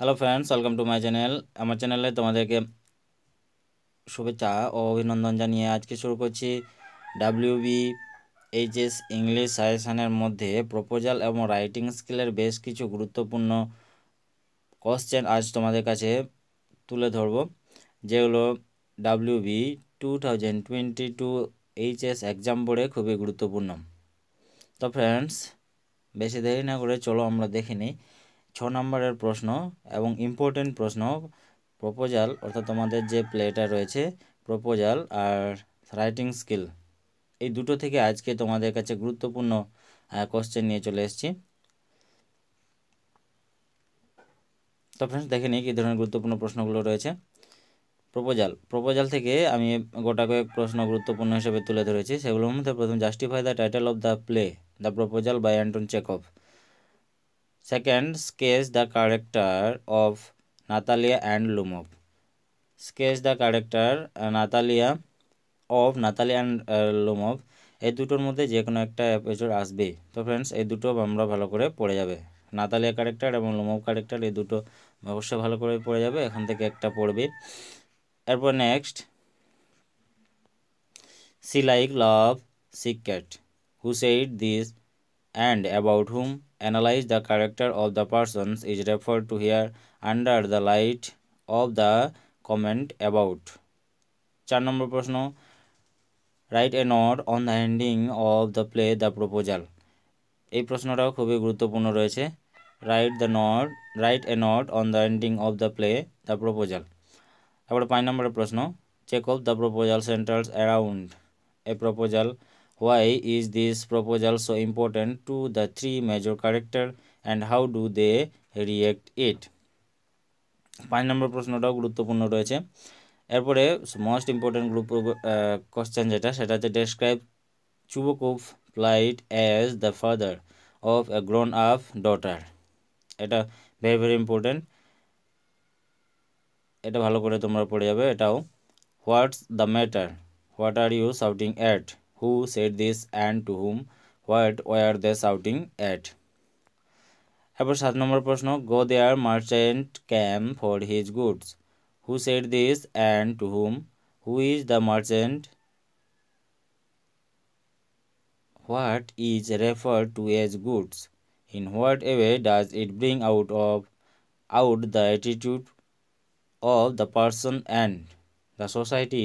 Hello friends welcome to my channel আমার চ্যানেলে তোমাদেরকে শুভেচ্ছা ও অভিনন্দন জানিয়ে আজকে শুরু করছি ডাব্লিউ ডাব্লিউবি এইচএস ইংলিশ সাজেশানের মধ্যে প্রপোজাল এবং রাইটিং স্কিলের বেশ কিছু গুরুত্বপূর্ণ কোশ্চেন আজ তোমাদের কাছে তুলে ধরব যেগুলো B two thousand twenty two HS exam বোর্ডে খুবই গুরুত্বপূর্ণ তো ফ্রেন্ডস বেশি দেরি না করে চলো আমরা দেখে নিই ছ নম্বরের প্রশ্ন এবং ইম্পর্টেন্ট প্রশ্ন প্রপোজাল অর্থাৎ তোমাদের যে প্লেটা রয়েছে প্রপোজাল আর রাইটিং স্কিল এই দুটো থেকে আজকে তোমাদের কাছে গুরুত্বপূর্ণ কোশ্চেন নিয়ে চলে এসেছি তো ফ্রেন্ডস দেখে নিই কী ধরনের গুরুত্বপূর্ণ প্রশ্নগুলো রয়েছে প্রপোজাল প্রপোজাল থেকে আমি গোটা কয়েক প্রশ্ন গুরুত্বপূর্ণ হিসেবে তুলে ধরেছি সেগুলোর মধ্যে প্রথম justify the title of the play the proposal by Anton Chekhov Second, sketch the character of Natalia and Lumov. Sketch the character uh, Natalia of Natalia and uh, Lumov. এই দুটোর মধ্যে যে কোনো একটা এপিসোড আসবে তো ফ্রেন্ডস এই দুটো আমরা ভালো করে পড়ে যাবে নাতালিয়া ক্যারেক্টার এবং লোমব ক্যারেক্টার এই দুটো অবশ্যই ভালো করে পড়ে যাবে এখান থেকে একটা পড়বে এরপর next see like love secret who said this and about whom analyze the character of the persons is referred to here under the light of the comment about চার নম্বর প্রশ্ন write a note on the ending of the play the proposal এই প্রশ্নটাও খুবই গুরুত্বপূর্ণ রয়েছে write the note write a note on the ending of the play the proposal তারপরে পাঁচ নম্বরের প্রশ্ন Chekhov the proposal centres around a proposal Why is this proposal so important to the three major character and how do they react it? পাঁচ নম্বর প্রশ্নটাও গুরুত্বপূর্ণ রয়েছে এরপরে most important group question যেটা সেটা হচ্ছে describe Chubukov flight as the father of a grown up daughter এটা very very important এটা ভালো করে তোমরা পড়ে যাবে এটাও what's the matter what are you shouting at who said this and to whom what were they shouting at এরপর সাত নম্বর প্রশ্ন go there merchant came for his goods who said this and to whom who is the merchant what is refer to as goods in what away does it bring out of out the attitude of the person and the society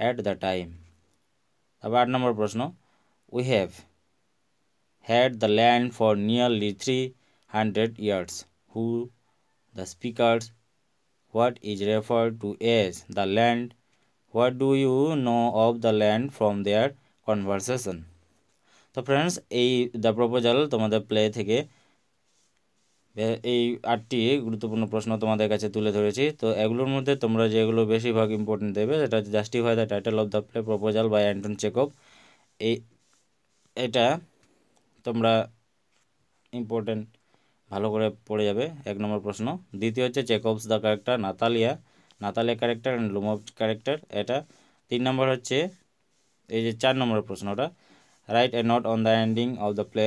at the time তারপর আট নম্বর প্রশ্ন we have had the land for nearly three hundred years who the speakers what is refer to as the land what do you know of the land from their conversation তো friends এই the proposal তোমাদের play থেকে এই আটটি গুরুত্বপূর্ণ প্রশ্ন তোমাদের কাছে তুলে ধরেছি তো এগুলোর মধ্যে তোমরা যেগুলো বেশিরভাগ ইম্পর্টেন্ট দেবে সেটা হচ্ছে justify the title of the play proposal by Anton Chekhov এই এটা তোমরা ইম্পর্টেন্ট ভালো করে পড়ে যাবে এক নম্বর প্রশ্ন দ্বিতীয় হচ্ছে অপস the character Natalia Natalia character and Lomov character এটা তিন নম্বর হচ্ছে এই যে চার নম্বরের প্রশ্নটা right a note on the ending of the play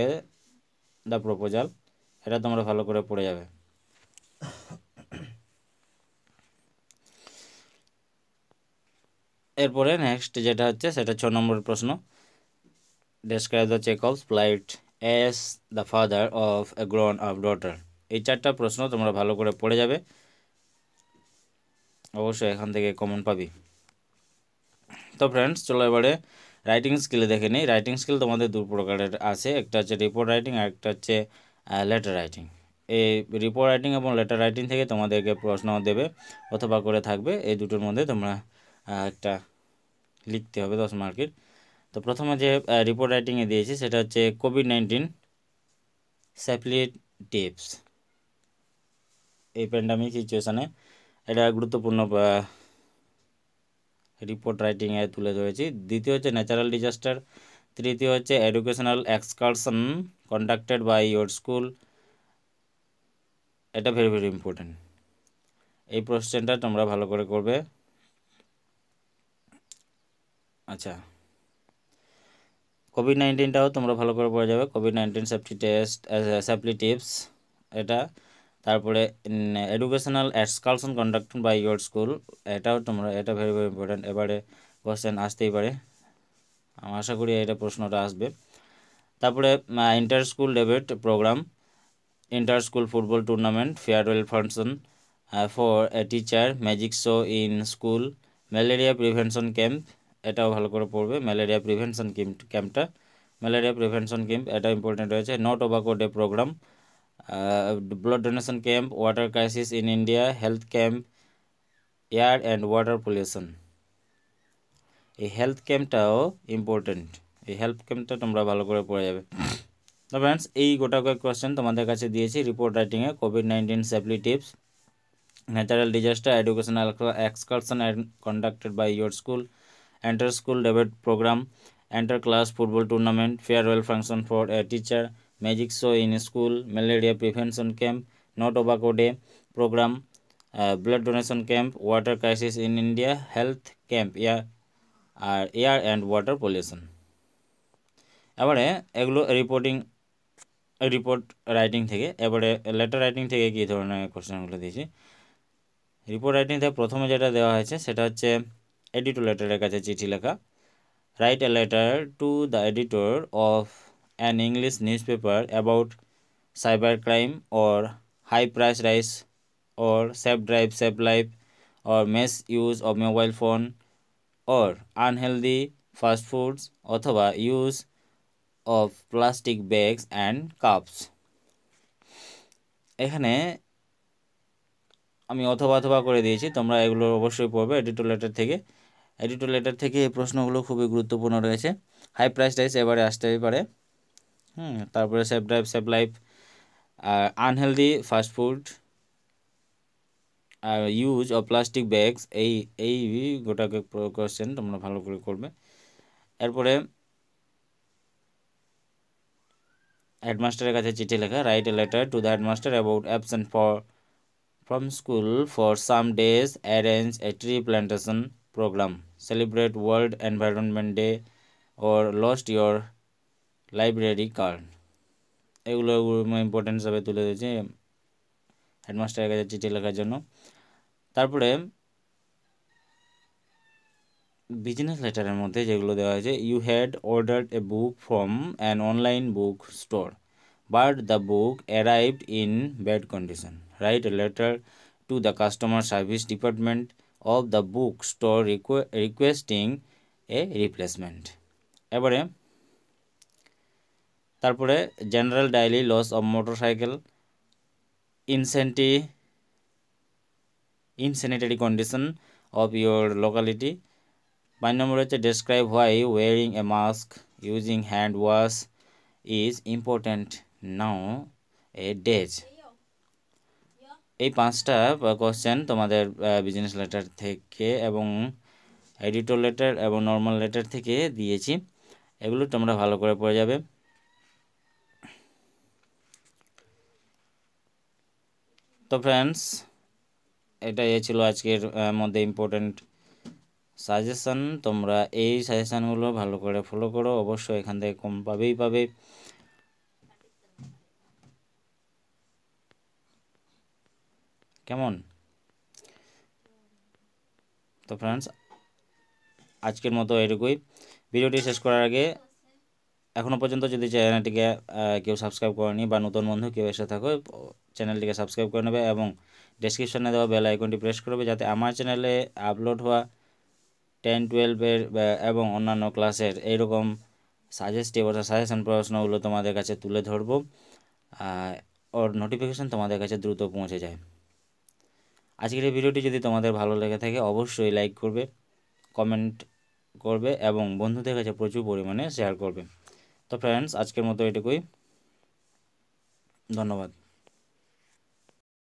the proposal এটা তোমরা ভালো করে পড়ে যাবে এরপরে নেক্সট যেটা হচ্ছে সেটা ছ নম্বর প্রশ্ন describe the of flight as the father of a grown up daughter এই চারটা প্রশ্ন তোমরা ভালো করে পড়ে যাবে অবশ্যই এখান থেকে কমন পাবি তো ফ্রেন্ডস চলো এবারে রাইটিং স্কিলে দেখে নিই রাইটিং স্কিল তোমাদের দু প্রকারের আছে একটা হচ্ছে রিপোর্ট রাইটিং আর একটা হচ্ছে লেটার রাইটিং এই রিপোর্ট রাইটিং এবং লেটার রাইটিং থেকে তোমাদেরকে প্রশ্ন দেবে অথবা করে থাকবে এই দুটোর মধ্যে তোমরা একটা লিখতে হবে দশ মার্কের তো প্রথমে যে রিপোর্ট রাইটিংয়ে দিয়েছি সেটা হচ্ছে কোভিড নাইন্টিন স্যাফলি টিপস এই প্যান্ডামিক সিচুয়েশানে এটা গুরুত্বপূর্ণ রিপোর্ট রাইটিংয়ে তুলে ধরেছি দ্বিতীয় হচ্ছে ন্যাচারাল ডিজাস্টার তৃতীয় হচ্ছে educational excursion conducted by your school এটা ভেরি ভেরি ইম্পর্টেন্ট এই প্রশ্নটা তোমরা ভালো করে করবে আচ্ছা কোভিড নাইন্টিনটাও তোমরা ভালো করে পড়ে যাবে COVID nineteen safety test safely tips এটা তারপরে educational excursion conducted by your school এটাও তোমরা এটা ভেরি ভেরি ইম্পর্টেন্ট এবারে কোয়েশ্চেন আসতেই পারে আশা করি এটা প্রশ্নটা আসবে তারপরে inter school debate programme inter school football tournament farewell function for a teacher magic show in school malaria prevention camp এটাও ভালো করে পড়বে ম্যালেরিয়া প্রিভেনশন ক্যাম্প ক্যাম্পটা ম্যালেরিয়া প্রিভেনশন ক্যাম্প এটা ইম্পর্টেন্ট রয়েছে no tobacco day programme blood donation camp water crisis in India health camp air and water pollution এই health ক্যাম্পটাও important এই হেলথ ক্যাম্পটা তোমরা ভালো করে পড়ে যাবে তো ফ্রেন্ডস এই গোটা কয়েক কোয়েশ্চেন তোমাদের কাছে দিয়েছি রিপোর্ট রাইটিংয়ে COVID nineteen safely tips natural disaster educational excursion conducted by your school enter school debate programme enter class football tournament farewell function for a teacher magic show in school malaria prevention camp no tobacco day programme blood donation camp water crisis in India health camp या আর air and water pollution এবারে এগুলো reporting report writing থেকে এবারে letter writing থেকে কী ধরনের কোশ্চেনগুলো দিয়েছি রিপোর্ট রাইটিং থেকে প্রথমে যেটা দেওয়া হয়েছে সেটা হচ্ছে এডিটর লেটারের কাছে চিঠি লেখা write a letter to the editor of an English newspaper about cyber crime or high price rise or safe drive safe life or misuse of mobile phone or unhealthy fast foods অথবা use of plastic bags and cups এখানে আমি অথবা অথবা করে দিয়েছি তোমরা এগুলো অবশ্যই পড়বে এডিটর লেটার থেকে এডিটর লেটার থেকে এই প্রশ্নগুলো খুবই গুরুত্বপূর্ণ রয়েছে হাই প্রাইস টাইস এবারে আসতেই পারে হুম তারপরে সেফ ড্রাইভ সেফ লাইফ আর unhealthy fast food use of plastic bags এই এই গোটাকে কোয়েশ্চেন তোমরা ভালো করে করবে এরপরে হেডমাস্টারের কাছে চিঠি লেখা write a letter to the headmaster about absent for from school for some days arrange a tree plantation programme celebrate world environment day or lost your library card এগুলো ইম্পর্টেন্ট হিসাবে তুলে দিয়েছে হেডমাস্টারের কাছে চিঠি লেখার জন্য তারপরে বিজনেস লেটারের মধ্যে যেগুলো দেওয়া হয়েছে you had ordered a book from an online book store but the book arrived in bad condition write a letter to the customer service department of the book store requesting a replacement এবারে তারপরে general daily loss of motorcycle ইনসেন্টি insanitary condition of your locality পাঁচ নম্বর হচ্ছে describe why wearing a mask using hand wash is important nowadays এই পাঁচটা question তোমাদের business letter থেকে এবং এডিটর লেটার এবং নর্মাল লেটার থেকে দিয়েছি এগুলো তোমরা ভালো করে পড়ে যাবে তো ফ্রেন্ডস এটা এ ছিল আজকের মধ্যে ইম্পর্টেন্ট সাজেশান তোমরা এই সাজেশানগুলো ভালো করে ফলো করো অবশ্যই এখান থেকে কম পাবেই পাবে কেমন তো ফ্রেন্ডস আজকের মতো এটুকুই ভিডিওটি শেষ করার আগে এখনও পর্যন্ত যদি চ্যানেলটিকে কেউ সাবস্ক্রাইব করেনি বা নতুন বন্ধু কেউ এসে থাকো চ্যানেলটিকে সাবস্ক্রাইব করে নেবে এবং ডেসক্রিপশানে দেওয়া বেল আইকনটি প্রেস করবে যাতে আমার চ্যানেলে আপলোড হওয়া টেন টুয়েলভের এবং অন্যান্য ক্লাসের এইরকম সাজেস্টিভ অর্থাৎ সাজেশন প্রশ্নগুলো তোমাদের কাছে তুলে ধরবো ওর নোটিফিকেশান তোমাদের কাছে দ্রুত পৌঁছে যায় আজকের এই ভিডিওটি যদি তোমাদের ভালো লেগে থাকে অবশ্যই লাইক করবে কমেন্ট করবে এবং বন্ধুদের কাছে প্রচুর পরিমাণে শেয়ার করবে তো ফ্রেন্ডস আজকের মতো এটুকুই ধন্যবাদ